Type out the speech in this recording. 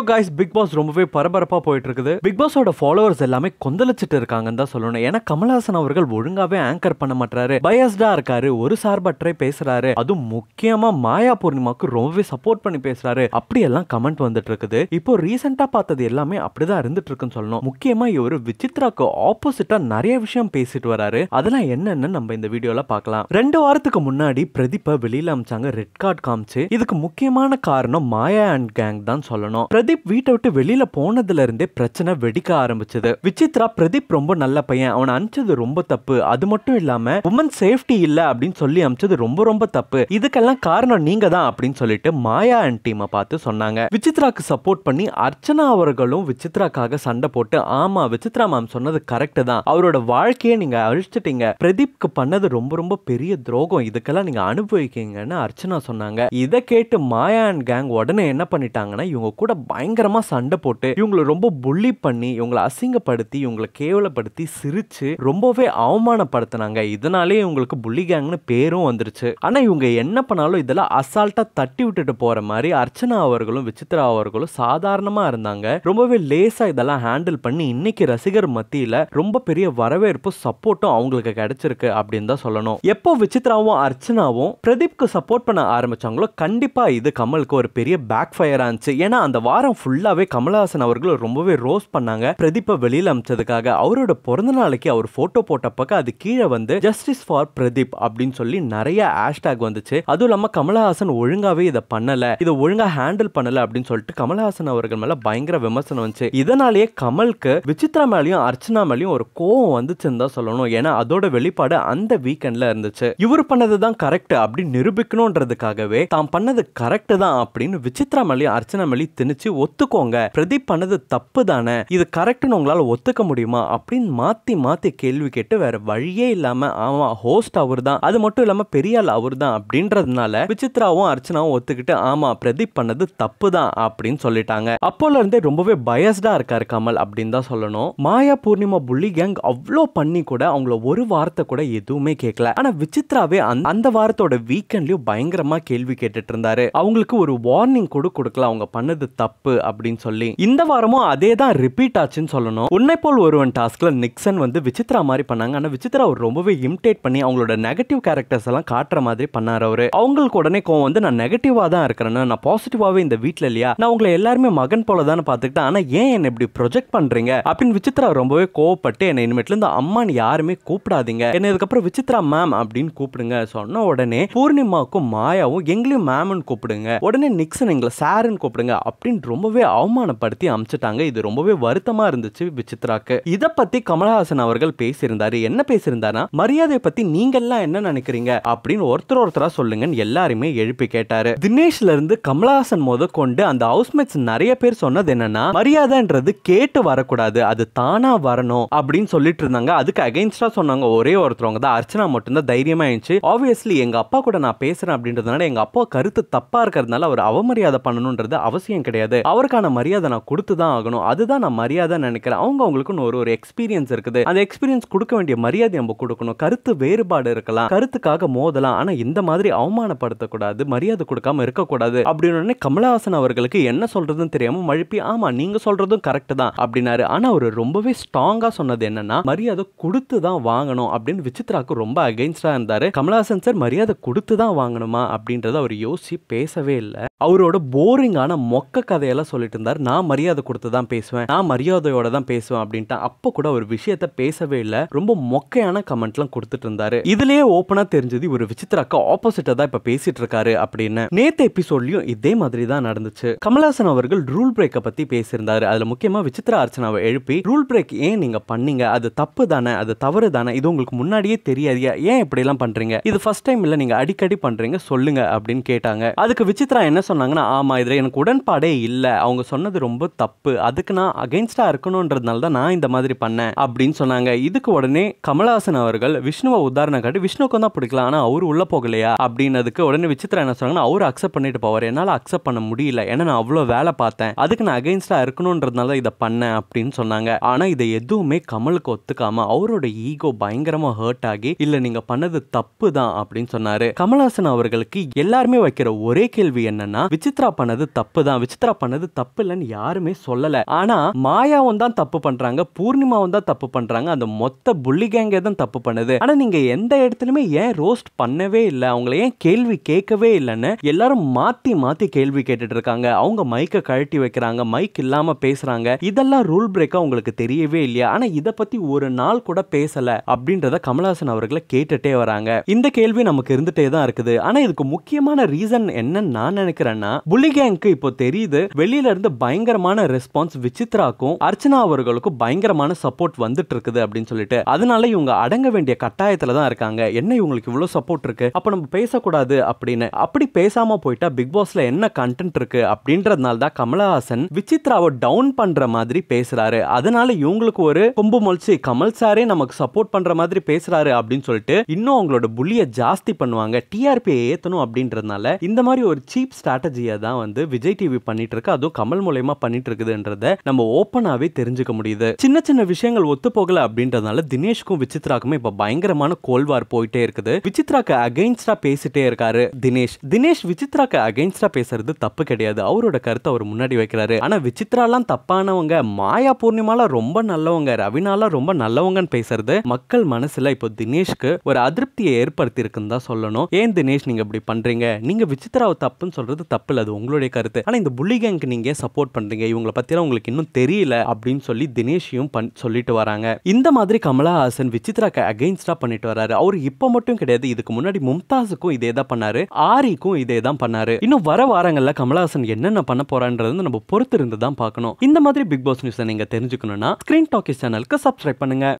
hello guys big pass ரொம்பவே பரபரப்பா போயிட்டு இருக்குது பிக் பாஸோட ஃபாலோவர்ஸ் எல்லாமே கொந்தளிச்சிட்டு இருக்காங்கன்னு தான் சொல்லணும் ஏன்னா கமல்ஹாசன் அவர்கள் ஒழுங்காவே ஆங்கர் பண்ண மாட்டாரு பயஸ்டா இருக்காரு ஒரு சார்பற்றே பேசுறாரு அதுவும் முக்கியமா மாயா பூர்ணிமாக்கு ரொம்பவே சப்போர்ட் பண்ணி பேசுறாரு எல்லாம் கமெண்ட் வந்துட்டு இருக்குது இப்போ ரீசெண்டா பார்த்தது எல்லாமே அப்படிதான் இருந்துட்டு இருக்குன்னு சொல்லணும் முக்கியமா இவர் விசித்ராக்கு ஆப்போசிட்டா நிறைய விஷயம் பேசிட்டு வராரு அதெல்லாம் என்னன்னு நம்ம இந்த வீடியோல பாக்கலாம் ரெண்டு வாரத்துக்கு முன்னாடி பிரதீப்பை வெளியில அமிச்சாங்க ரெட் கார்டு காமிச்சு இதுக்கு முக்கியமான காரணம் மாயா அண்ட் கேங் தான் சொல்லணும் பிரதீப் பிரதீப் வீட்டை விட்டு வெளியில போனதுல இருந்தே பிரச்சனை வெடிக்க ஆரம்பிச்சது விசித்ரா பிரதீப் ரொம்ப நல்ல பையன் அவனை அனுப்பிச்சது ரொம்ப தப்பு அது மட்டும் இல்லாம உமன் சேஃப்டி இல்ல அப்படின்னு சொல்லி அனுப்பிச்சது ரொம்ப ரொம்ப தப்பு இதுக்கெல்லாம் காரணம் நீங்க தான் அப்படின்னு சொல்லிட்டு மாயா அண்ட் டீமை பார்த்து சொன்னாங்க விசித்ராக்கு சப்போர்ட் பண்ணி அர்ச்சனா அவர்களும் விசித்ராக்காக சண்டை போட்டு ஆமா விசித்ரா மேம் சொன்னது கரெக்ட் தான் அவரோட வாழ்க்கையை நீங்க அழிச்சிட்டீங்க பிரதீப்க்கு பண்ணது ரொம்ப ரொம்ப பெரிய துரோகம் இதுக்கெல்லாம் நீங்க அனுபவிக்கீங்கன்னு அர்ச்சனா சொன்னாங்க இதை கேட்டு மாயா அண்ட் கேங் உடனே என்ன பண்ணிட்டாங்கன்னா இவங்க கூட பயங்கரமா சண்டை போட்டு இவங்களை ரொம்ப புள்ளி பண்ணி இவங்களை அசிங்கப்படுத்தி இவங்களை கேவலப்படுத்தி சிரிச்சு ரொம்பவே அவமானப்படுத்தினாங்க இதனாலேயே இவங்களுக்கு புள்ளி கேங்னு பேரும் வந்துருச்சு ஆனா இவங்க என்ன பண்ணாலும் இதெல்லாம் அசால்ட்டா தட்டி விட்டுட்டு போற மாதிரி அர்ச்சனா அவர்களும் விசித்ரா அவர்களும் சாதாரணமா இருந்தாங்க ரொம்பவே லேசா இதெல்லாம் ஹேண்டில் பண்ணி இன்னைக்கு ரசிகர் மத்தியில ரொம்ப பெரிய வரவேற்பும் சப்போர்ட்டும் அவங்களுக்கு கிடைச்சிருக்கு அப்படின்னு தான் சொல்லணும் எப்போ விசித்ராவும் அர்ச்சனாவும் பிரதீப்க்கு சப்போர்ட் பண்ண ஆரம்பிச்சாங்களோ கண்டிப்பா இது கமலுக்கு ஒரு பெரிய பேக் ஃபயர் ஆச்சு ஏன்னா அந்த வார படம் ஃபுல்லாவே கமலஹாசன் அவர்கள் ரொம்பவே ரோஸ் பண்ணாங்க பிரதீப்பை வெளியில் அமைச்சதுக்காக அவரோட பிறந்த நாளைக்கு அவர் போட்டோ போட்ட பக்கம் அது கீழே வந்து ஜஸ்டிஸ் ஃபார் பிரதீப் அப்படின்னு சொல்லி நிறைய ஹேஷ்டாக் வந்துச்சு அதுவும் இல்லாம கமலஹாசன் ஒழுங்காவே இதை பண்ணல இதை ஒழுங்கா ஹேண்டில் பண்ணல அப்படின்னு சொல்லிட்டு கமலஹாசன் அவர்கள் மேல பயங்கர விமர்சனம் வந்துச்சு இதனாலேயே கமலுக்கு விசித்ரா மேலையும் அர்ச்சனா மேலையும் ஒரு கோவம் வந்துச்சுன்னு தான் சொல்லணும் ஏன்னா அதோட வெளிப்பாடு அந்த வீக்கெண்ட்ல இருந்துச்சு இவர் பண்ணதுதான் கரெக்ட் அப்படின்னு நிரூபிக்கணும்ன்றதுக்காகவே தான் பண்ணது கரெக்ட் தான் அப்படின்னு விசித்ரா மலி அர்ச்சனா மலி திணிச்சு ஒத்துக்கோங்க பிரதீப் பண்ணது தப்பு தானே இது கரெக்ட்னு உங்களால் ஒத்துக்க முடியுமா அப்படின்னு மாற்றி மாற்றி கேள்வி கேட்டு வேற வழியே இல்லாமல் ஆமாம் ஹோஸ்ட் அவர் தான் அது மட்டும் இல்லாமல் பெரிய ஆள் அவர் தான் அப்படின்றதுனால விசித்ராவும் அர்ச்சனாவும் ஒத்துக்கிட்டு ஆமாம் பிரதீப் பண்ணது தப்பு தான் அப்படின்னு சொல்லிட்டாங்க அப்போல இருந்தே ரொம்பவே பயஸ்டாக இருக்காரு கமல் அப்படின்னு தான் சொல்லணும் மாயா பூர்ணிமா புள்ளி கேங் அவ்வளோ பண்ணி கூட அவங்கள ஒரு வார்த்தை கூட எதுவுமே கேட்கல ஆனால் விசித்ராவே அந்த வாரத்தோட வீக்கெண்ட்லயும் பயங்கரமாக கேள்வி கேட்டுட்டு இருந்தாரு அவங்களுக்கு ஒரு வார்னிங் கூட கொடுக்கல அவங்க பண்ணது தப்பு தப்பு அப்படின்னு சொல்லி இந்த வாரமும் அதே தான் ரிப்பீட் ஆச்சுன்னு சொல்லணும் உன்னை போல் ஒருவன் டாஸ்க்ல நிக்சன் வந்து விசித்ரா மாதிரி பண்ணாங்க ஆனா விசித்ரா அவர் ரொம்பவே இமிடேட் பண்ணி அவங்களோட நெகட்டிவ் கேரக்டர்ஸ் எல்லாம் காட்டுற மாதிரி பண்ணார் அவரு அவங்களுக்கு உடனே கோவம் வந்து நான் நெகட்டிவா தான் இருக்கிறேன்னு நான் பாசிட்டிவாவே இந்த வீட்டுல இல்லையா நான் உங்களை எல்லாருமே மகன் போல தானே பார்த்துக்கிட்டேன் ஆனா ஏன் என்ன இப்படி ப்ரொஜெக்ட் பண்றீங்க அப்படின்னு விசித்ரா ரொம்பவே கோவப்பட்டு என்னை இனிமேட்ல இருந்து அம்மான்னு யாருமே கூப்பிடாதீங்க என்ன இதுக்கப்புறம் விசித்ரா மேம் அப்படின்னு கூப்பிடுங்க சொன்ன உடனே பூர்ணிமாவுக்கும் மாயாவும் எங்களையும் மேம்னு கூப்பிடுங்க உடனே நிக்சன் எங்களை சாருன்னு கூப்பிடுங்க அப்படின்னு ரொம்பவே அவமானப்படுத்தி அமைச்சிட்டாங்க இது ரொம்பவே வருத்தமா இருந்துச்சு விசித்ராக்கு இதை பத்தி கமலஹாசன் அவர்கள் பேசியிருந்தாரு என்ன பேசியிருந்தாருன்னா மரியாதை பத்தி நீங்க எல்லாம் என்ன நினைக்கிறீங்க அப்படின்னு ஒருத்தர் ஒருத்தரா சொல்லுங்கன்னு எல்லாருமே எழுப்பி கேட்டாரு தினேஷ்ல இருந்து கமலஹாசன் முத கொண்டு அந்த ஹவுஸ்மேட்ஸ் நிறைய பேர் சொன்னது என்னன்னா மரியாதைன்றது கேட்டு வரக்கூடாது அது தானா வரணும் அப்படின்னு சொல்லிட்டு இருந்தாங்க அதுக்கு அகைன்ஸ்டா சொன்னாங்க ஒரே ஒருத்தவங்க தான் அர்ச்சனா மட்டும்தான் தைரியமா இருந்துச்சு ஆப்வியஸ்லி எங்க அப்பா கூட நான் பேசுறேன் அப்படின்றதுனால எங்க அப்பா கருத்து தப்பா இருக்கிறதுனால அவர் அவமரியாதை பண்ணணும்ன்றது அவசியம் கிடையாது அவருக்கான மரியாதை நான் கொடுத்து தான் ஆகணும் அதுதான் நான் மரியாதை நினைக்கிறேன் அவங்க அவங்களுக்குன்னு ஒரு ஒரு எக்ஸ்பீரியன்ஸ் இருக்குது அந்த எக்ஸ்பீரியன்ஸ் கொடுக்க வேண்டிய மரியாதை நம்ம கொடுக்கணும் கருத்து வேறுபாடு இருக்கலாம் கருத்துக்காக மோதலாம் ஆனா இந்த மாதிரி அவமானப்படுத்தக்கூடாது மரியாதை கொடுக்காம இருக்கக்கூடாது அப்படின்னு கமலஹாசன் அவர்களுக்கு என்ன சொல்றதுன்னு தெரியாம மழுப்பி ஆமா நீங்க சொல்றதும் கரெக்ட் தான் அப்படின்னாரு ஆனா அவர் ரொம்பவே ஸ்ட்ராங்கா சொன்னது என்னன்னா மரியாதை கொடுத்து தான் வாங்கணும் அப்படின்னு விசித்ராக்கு ரொம்ப அகைன்ஸ்டா இருந்தாரு கமலஹாசன் சார் மரியாதை கொடுத்து தான் வாங்கணுமா அப்படின்றத அவர் யோசிச்சு பேசவே இல்லை அவரோட போரிங்கான மொக்க கதையை வார்த்தையெல்லாம் சொல்லிட்டு இருந்தார் நான் மரியாதை கொடுத்து தான் பேசுவேன் நான் மரியாதையோட தான் பேசுவேன் அப்படின்ட்டு அப்போ கூட ஒரு விஷயத்த பேசவே இல்லை ரொம்ப மொக்கையான கமெண்ட்லாம் கொடுத்துட்டு இருந்தாரு இதுலயே ஓப்பனா தெரிஞ்சது ஒரு அக்கா ஆப்போசிட்டா தான் இப்ப பேசிட்டு இருக்காரு அப்படின்னு நேத்து எபிசோட்லயும் இதே மாதிரி தான் நடந்துச்சு கமலாசன் அவர்கள் ரூல் பிரேக்க பத்தி பேசியிருந்தாரு அதுல முக்கியமா விசித்ரா அர்ச்சனாவை எழுப்பி ரூல் பிரேக் ஏன் நீங்க பண்ணீங்க அது தப்பு தானே அது தவறு தானே இது உங்களுக்கு முன்னாடியே தெரியாதியா ஏன் இப்படி எல்லாம் பண்றீங்க இது ஃபர்ஸ்ட் டைம் இல்ல நீங்க அடிக்கடி பண்றீங்க சொல்லுங்க அப்படின்னு கேட்டாங்க அதுக்கு விசித்ரா என்ன சொன்னாங்கன்னா ஆமா இதுல எனக்கு உடன்பாடே இல்ல இல்லை அவங்க சொன்னது ரொம்ப தப்பு அதுக்கு நான் அகெயின்ஸ்டாக இருக்கணுன்றதுனால தான் நான் இந்த மாதிரி பண்ணேன் அப்படின்னு சொன்னாங்க இதுக்கு உடனே கமலஹாசன் அவர்கள் விஷ்ணுவை உதாரணம் காட்டி விஷ்ணுக்கும் தான் பிடிக்கலாம் ஆனால் அவர் உள்ளே போகலையா அப்படின்னதுக்கு உடனே விசித்ரா என்ன சொன்னாங்கன்னா அவர் அக்செப்ட் பண்ணிட்டு போவார் என்னால் அக்செப்ட் பண்ண முடியல ஏன்னா நான் அவ்வளோ வேலை பார்த்தேன் அதுக்கு நான் அகெயின்ஸ்டாக இருக்கணுன்றதுனால தான் இதை பண்ணேன் அப்படின்னு சொன்னாங்க ஆனால் இதை எதுவுமே கமலுக்கு ஒத்துக்காம அவரோட ஈகோ பயங்கரமாக ஹர்ட் ஆகி இல்லை நீங்கள் பண்ணது தப்பு தான் அப்படின்னு சொன்னார் கமல்ஹாசன் அவர்களுக்கு எல்லாருமே வைக்கிற ஒரே கேள்வி என்னன்னா விசித்ரா பண்ணது தப்பு தான் விசித்ரா பண்ண பண்ணது தப்பு இல்லைன்னு யாருமே சொல்லல ஆனா மாயாவும் தான் தப்பு பண்றாங்க பூர்ணிமாவும் தான் தப்பு பண்றாங்க அந்த மொத்த புள்ளி கேங்கே தான் தப்பு பண்ணுது ஆனா நீங்க எந்த இடத்துலயுமே ஏன் ரோஸ்ட் பண்ணவே இல்லை அவங்கள ஏன் கேள்வி கேட்கவே இல்லைன்னு எல்லாரும் மாத்தி மாத்தி கேள்வி கேட்டுட்டு இருக்காங்க அவங்க மைக்க கழட்டி வைக்கிறாங்க மைக் இல்லாம பேசுறாங்க இதெல்லாம் ரூல் பிரேக்கா உங்களுக்கு தெரியவே இல்லையா ஆனா இதை பத்தி ஒரு நாள் கூட பேசல அப்படின்றத கமலஹாசன் அவர்களை கேட்டுட்டே வராங்க இந்த கேள்வி நமக்கு இருந்துட்டே தான் இருக்குது ஆனா இதுக்கு முக்கியமான ரீசன் என்னன்னு நான் நினைக்கிறேன்னா புள்ளி கேங்க்கு இப்போ தெரியுது வெளியில இருந்து பயங்கரமான ரெஸ்பான்ஸ் விசித்ராக்கும் அர்ச்சனா அவர்களுக்கும் பயங்கரமான சப்போர்ட் வந்துட்டு இருக்குது அப்படின்னு சொல்லிட்டு அதனால இவங்க அடங்க வேண்டிய கட்டாயத்துல தான் இருக்காங்க என்ன இவங்களுக்கு இவ்வளவு சப்போர்ட் இருக்கு அப்ப நம்ம பேசக்கூடாது அப்படின்னு அப்படி பேசாம போயிட்டா பிக் பாஸ்ல என்ன கண்டென்ட் இருக்கு அப்படின்றதுனால தான் கமலஹாசன் விசித்ராவை டவுன் பண்ற மாதிரி பேசுறாரு அதனால இவங்களுக்கு ஒரு கொம்பு மொழிச்சு கமல் சாரே நமக்கு சப்போர்ட் பண்ற மாதிரி பேசுறாரு அப்படின்னு சொல்லிட்டு இன்னும் அவங்களோட புள்ளிய ஜாஸ்தி பண்ணுவாங்க டிஆர்பியை ஏத்தணும் அப்படின்றதுனால இந்த மாதிரி ஒரு சீப் ஸ்ட்ராட்டஜியை தான் வந்து விஜய் டிவி பண்ணிட்டு இருக்க அதுவும் கமல் மூலயமா பண்ணிட்டு இருக்குதுன்றத நம்ம ஓப்பனாவே தெரிஞ்சுக்க முடியுது சின்ன சின்ன விஷயங்கள் ஒத்து போகல அப்படின்றதுனால தினேஷ்க்கும் விசித்ராக்குமே இப்ப பயங்கரமான கோல்வார் போயிட்டே இருக்குது விசித்ராக்கு அகைன்ஸ்டா பேசிட்டே இருக்காரு தினேஷ் தினேஷ் விசித்ராக்கு அகைன்ஸ்டா பேசுறது தப்பு கிடையாது அவரோட கருத்தை அவர் முன்னாடி வைக்கிறாரு ஆனா விசித்ராலாம் தப்பானவங்க மாயா பூர்ணிமால ரொம்ப நல்லவங்க ரவினால ரொம்ப நல்லவங்கன்னு பேசுறது மக்கள் மனசுல இப்போ தினேஷ்க்கு ஒரு அதிருப்தியை ஏற்படுத்தி இருக்குன்னு தான் சொல்லணும் ஏன் தினேஷ் நீங்க இப்படி பண்றீங்க நீங்க விசித்ராவை தப்புன்னு சொல்றது தப்பு அது உங்களுடைய கருத்து ஆனா இந்த புள்ளிகை திவ்யாங்க்கு நீங்க சப்போர்ட் பண்றீங்க இவங்களை பத்தியெல்லாம் உங்களுக்கு இன்னும் தெரியல அப்படின்னு சொல்லி தினேஷையும் பண் சொல்லிட்டு வராங்க இந்த மாதிரி கமலா ஹாசன் விசித்ரா அகைன்ஸ்டா பண்ணிட்டு வராரு அவர் இப்போ மட்டும் கிடையாது இதுக்கு முன்னாடி மும்தாஸுக்கும் இதே தான் பண்ணாரு ஆரிக்கும் இதே தான் பண்ணாரு இன்னும் வர வாரங்கள்ல கமலஹாசன் என்னென்ன பண்ண போறான்றது நம்ம பொறுத்திருந்து தான் பார்க்கணும் இந்த மாதிரி பிக் பாஸ் நியூஸை நீங்க தெரிஞ்சுக்கணும்னா ஸ்க்ரீன் டாக்கிஸ் சேனலுக்கு சப்ஸ்கிரைப் பண்ணுங்க